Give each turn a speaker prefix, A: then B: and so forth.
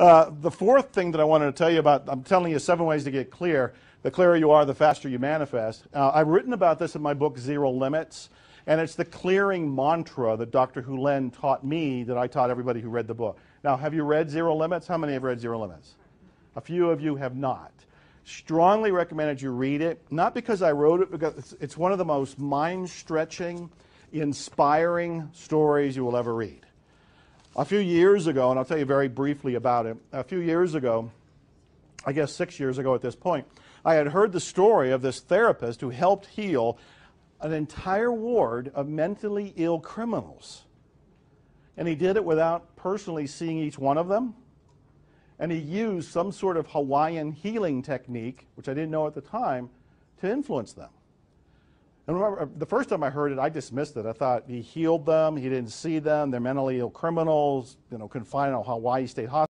A: Uh, the fourth thing that I wanted to tell you about, I'm telling you seven ways to get clear. The clearer you are, the faster you manifest. Uh, I've written about this in my book, Zero Limits, and it's the clearing mantra that Dr. Hulen taught me that I taught everybody who read the book. Now, have you read Zero Limits? How many have read Zero Limits? A few of you have not. Strongly recommended you read it, not because I wrote it, because it's one of the most mind stretching, inspiring stories you will ever read. A few years ago, and I'll tell you very briefly about it, a few years ago, I guess six years ago at this point, I had heard the story of this therapist who helped heal an entire ward of mentally ill criminals. And he did it without personally seeing each one of them. And he used some sort of Hawaiian healing technique, which I didn't know at the time, to influence them. And remember, uh, the first time I heard it, I dismissed it. I thought he healed them, he didn't see them, they're mentally ill criminals, you know, confined on Hawaii State Hospital.